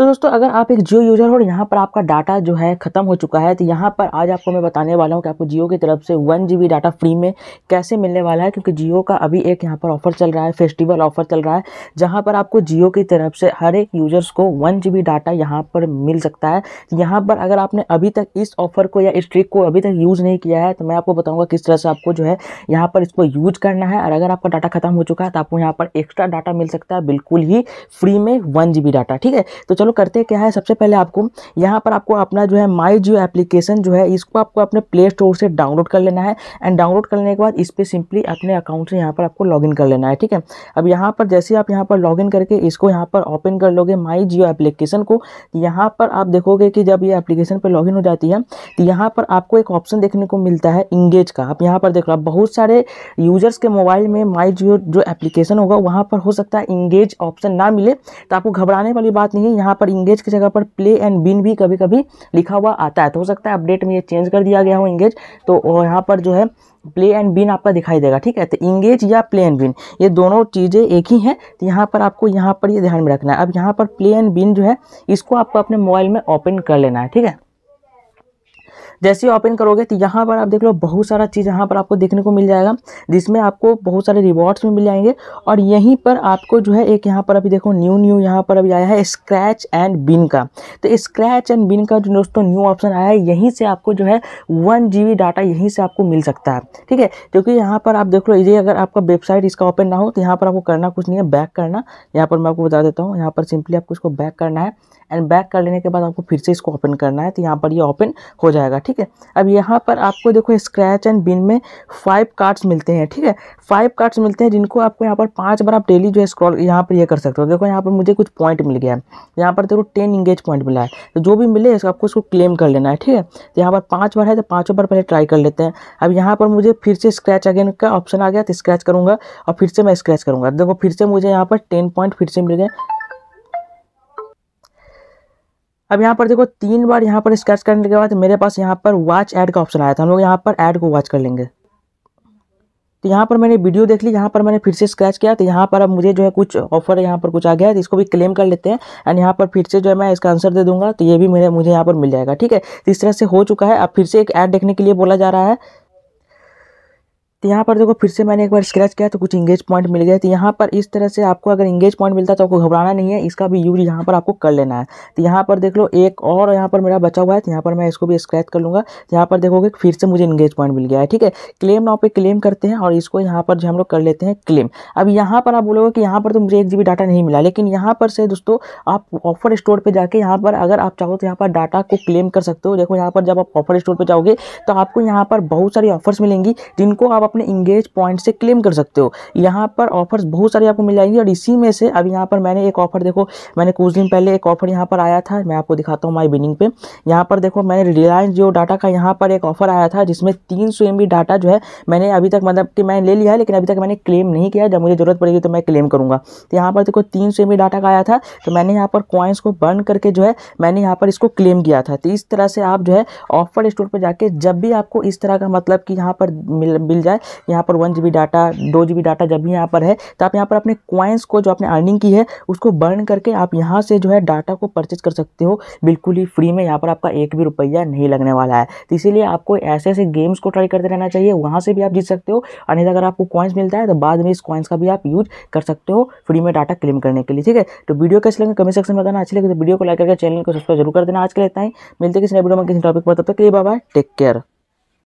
तो दोस्तों अगर आप एक जियो यूज़र हो और यहाँ पर आपका डाटा जो है ख़त्म हो चुका है तो यहाँ पर आज आपको मैं बताने वाला हूँ कि आपको जियो की तरफ से वन जी डाटा फ्री में कैसे मिलने वाला है क्योंकि जियो का अभी एक यहाँ पर ऑफ़र चल रहा है फेस्टिवल ऑफ़र चल रहा है जहाँ पर आपको जियो की तरफ से हर एक यूज़र्स को वन जी डाटा यहाँ पर मिल सकता है यहाँ पर अगर आपने अभी तक इस ऑफ़र को या इस ट्रिक को अभी तक यूज़ नहीं किया है तो मैं आपको बताऊँगा किस तरह से आपको जो है यहाँ पर इसको यूज़ करना है और अगर आपका डाटा ख़त्म हो चुका है तो आपको यहाँ पर एक्स्ट्रा डाटा मिल सकता है बिल्कुल ही फ्री में वन डाटा ठीक है तो चलो चलो करते क्या है सबसे पहले आपको यहाँ पर आपको अपना जो है माई जियो एप्लीकेशन जो है इसको आपको अपने प्ले स्टोर से डाउनलोड कर लेना है एंड डाउनलोड करने के बाद इस पर सिंपली अपने अकाउंट से यहाँ पर आपको लॉगिन कर लेना है ठीक है अब यहाँ पर जैसे आप यहाँ पर लॉगिन करके इसको यहाँ पर ओपन कर लोगे माई जियो एप्लीकेशन को यहाँ पर आप देखोगे कि जब ये एप्लीकेशन पर लॉगिन हो जाती है तो यहाँ पर आपको एक ऑप्शन देखने को मिलता है इंगेज का आप यहाँ पर देख लो बहुत सारे यूजर्स के मोबाइल में माई जियो जो एप्लीकेशन होगा वहाँ पर हो सकता है इंगेज ऑप्शन ना मिले तो आपको घबराने वाली बात नहीं है यहाँ पर इंगेज की जगह पर प्ले एंड बिन भी कभी कभी लिखा हुआ आता है तो हो सकता है अपडेट में ये चेंज कर दिया गया हो इंगेज तो यहाँ पर जो है प्ले एंड बिन आपका दिखाई देगा ठीक है तो इंगेज या प्ले एंड बिन ये दोनों चीज़ें एक ही हैं तो यहाँ पर आपको यहाँ पर ये ध्यान में रखना है अब यहाँ पर प्ले एंड बिन जो है इसको आपको अपने मोबाइल में ओपन कर लेना है ठीक है जैसे ही ओपन करोगे तो यहाँ पर आप देख लो बहुत सारा चीज़ यहाँ पर आपको देखने को मिल जाएगा जिसमें आपको बहुत सारे रिवॉर्ड्स भी मिल जाएंगे और यहीं पर आपको जो है एक यहाँ पर अभी देखो न्यू न्यू यहाँ पर अभी आया है स्क्रैच एंड बिन का तो स्क्रैच एंड बिन का जो दोस्तों न्यू ऑप्शन आया है यहीं से आपको जो है वन जी डाटा यहीं से आपको मिल सकता है ठीक है क्योंकि यहाँ पर आप देख लो ये अगर आपका वेबसाइट इसका ओपन ना हो तो यहाँ पर आपको करना कुछ नहीं है बैक करना यहाँ पर मैं आपको बता देता हूँ यहाँ पर सिंपली आपको इसको बैक करना है एंड बैक कर लेने के बाद आपको फिर से इसको ओपन करना है तो यहाँ पर ये यह ओपन हो जाएगा ठीक ठीक है अब यहाँ पर आपको देखो स्क्रैच एंड बिन में फाइव कार्ड्स मिलते हैं ठीक है फाइव कार्ड्स मिलते हैं जिनको आपको यहाँ पर पाँच बार आप डेली जो है स्क्रॉल यहाँ पर ये यह कर सकते हो देखो यहाँ पर मुझे कुछ पॉइंट मिल गया है यहाँ पर देखो टेन इंगेज पॉइंट मिला है तो जो भी मिले आपको उसको क्लेम कर लेना है ठीक है तो यहाँ पर पाँच बार है तो पाँचों बार पहले ट्राई कर लेते हैं अब यहाँ पर मुझे फिर से स्क्रैच अगेन का ऑप्शन आ गया तो स्क्रैच करूँगा और फिर से मैं स्क्रैच करूँगा देखो फिर से मुझे यहाँ पर टेन पॉइंट फिर से मिल गए अब यहाँ पर देखो तीन बार यहाँ पर स्क्रैच करने के बाद मेरे पास यहाँ पर वॉच ऐड का ऑप्शन आया था हम लोग यहाँ पर ऐड को वॉच कर लेंगे तो यहाँ पर मैंने वीडियो देख ली यहाँ पर मैंने फिर से स्क्रैच किया तो यहाँ पर अब मुझे जो है कुछ ऑफर यहाँ पर कुछ आ गया है तो इसको भी क्लेम कर लेते हैं एंड यहाँ पर फिर से जो है मैं इसका आंसर दे दूंगा तो ये भी मेरे मुझे यहाँ पर मिल जाएगा ठीक है तो इस तरह से हो चुका है अब फिर से एक ऐड देखने के लिए बोला जा रहा है तो यहाँ पर देखो फिर से मैंने एक बार स्क्रैच किया तो कुछ इंगेज पॉइंट मिल गए तो यहाँ पर इस तरह से आपको अगर इंगेज पॉइंट मिलता तो आपको घबराना नहीं है इसका भी यूज यहाँ पर आपको कर लेना है तो यहाँ पर देख लो एक और यहाँ पर मेरा बचा हुआ है तो यहाँ पर मैं इसको भी स्क्रैच कर लूँगा तो यहाँ पर देखोगे फिर से मुझे इंगेज पॉइंट मिल गया है ठीक है क्लेम नाव पर क्लेम करते हैं और इसको यहाँ पर जो हम लोग कर लेते हैं क्लेम अब यहाँ पर आप बोलोगे कि यहाँ पर तो मुझे एक जी डाटा नहीं मिला लेकिन यहाँ पर से दोस्तों आप ऑफर स्टोर पर जाके यहाँ पर अगर आप चाहो तो यहाँ पर डाटा को क्लेम कर सकते हो देखो यहाँ पर जब आप ऑफर स्टोर पर जाओगे तो आपको यहाँ पर बहुत सारी ऑफर्स मिलेंगी जिनको आप अपने इंगेज पॉइंट से क्लेम कर सकते हो यहाँ पर ऑफर्स बहुत सारी आपको मिल जाएंगे और इसी में से अभी यहाँ पर मैंने एक ऑफर देखो मैंने कुछ दिन पहले एक ऑफर यहाँ पर आया था मैं आपको दिखाता हूँ माई बिनिंग पे यहाँ पर देखो मैंने रिलायंस जियो डाटा का यहाँ पर एक ऑफर आया था जिसमें तीन सौ डाटा जो है मैंने अभी तक मतलब कि मैंने ले लिया है लेकिन अभी तक मैंने क्लेम नहीं किया जब मुझे ज़रूरत पड़ेगी तो मैं क्लेम करूँगा तो यहाँ पर देखो तीन सौ डाटा का आया था तो मैंने यहाँ पर कॉइन्स को बर्न करके जो है मैंने यहाँ पर इसको क्लेम किया था तो इस तरह से आप जो है ऑफर स्टोर पर जाके जब भी आपको इस तरह का मतलब कि यहाँ पर मिल मिल जाए है यहाँ पर वन जी डाटा दो जी डाटा जब भी यहाँ पर है तो आप यहाँ पर अपने क्वाइंस को जो आपने अर्निंग की है उसको बर्न करके आप यहाँ से जो है डाटा को परचेज कर सकते हो बिल्कुल ही फ्री में यहाँ पर आपका एक भी रुपया नहीं लगने वाला है तो इसीलिए आपको ऐसे ऐसे गेम्स को ट्राई करते रहना चाहिए वहाँ से भी आप जीत सकते हो अन्य अगर आपको क्वाइंस मिलता है तो बाद में इस क्वाइंस का भी आप यूज कर सकते हो फ्री में डाटा क्लेम करने के लिए ठीक है तो वीडियो कैसे लगे कमेंट सेक्शन में बताना अच्छी लगे तो वीडियो को लाइक करके चैनल को सब्सक्राइब जरूर कर देना आज के लिए इतना ही मिलते किसी ने वीडियो में किसी टॉपिक पर तब तक के लिए बाय टेक केयर